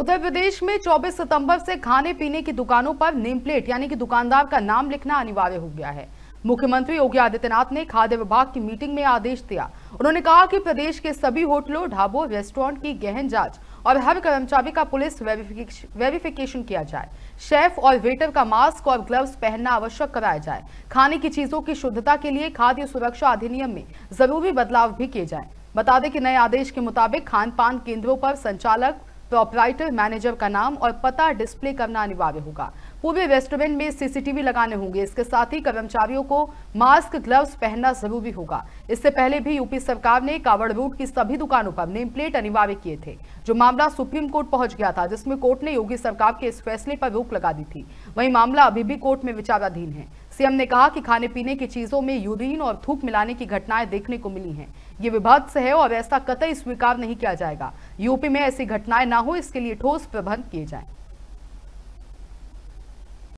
उत्तर प्रदेश में 24 सितंबर से खाने पीने की दुकानों पर नेम प्लेट यानी कि दुकानदार का नाम लिखना अनिवार्य हो गया है मुख्यमंत्री योगी आदित्यनाथ ने खाद्य विभाग की मीटिंग में आदेश दिया उन्होंने कहा कि प्रदेश के सभी होटलों ढाबों रेस्टोरेंट की गहन जांच और हर कर्मचारी का पुलिस वेरिफिकेशन किया जाए शेफ और वेटर का मास्क और ग्लव्स पहनना आवश्यक कराया जाए खाने की चीजों की शुद्धता के लिए खाद्य सुरक्षा अधिनियम में जरूरी बदलाव भी किए जाए बता दें कि नए आदेश के मुताबिक खान पान केंद्रों पर संचालक प्रोपराइटर मैनेजर का नाम और पता डिस्प्ले करना अनिवार्य होगा पूरे रेस्टोरेंट में सीसीटीवी लगाने होंगे इसके साथ ही कर्मचारियों को मास्क ग्लव्स पहनना जरूरी होगा इससे पहले भी यूपी सरकार ने कावड़ रूट की सभी दुकानों पर नेम प्लेट अनिवार्य किए थे जो मामला सुप्रीम कोर्ट पहुंच गया था जिसमें कोर्ट ने योगी सरकार के इस फैसले पर रोक लगा दी थी वही मामला अभी भी कोर्ट में विचाराधीन है सीएम ने कहा कि खाने पीने की चीजों में यूरिन और थूक मिलाने की घटनाएं देखने को मिली हैं ये विभत्स है और ऐसा कतई स्वीकार नहीं किया जाएगा यूपी में ऐसी घटनाएं ना हो इसके लिए ठोस प्रबंध किए जाएं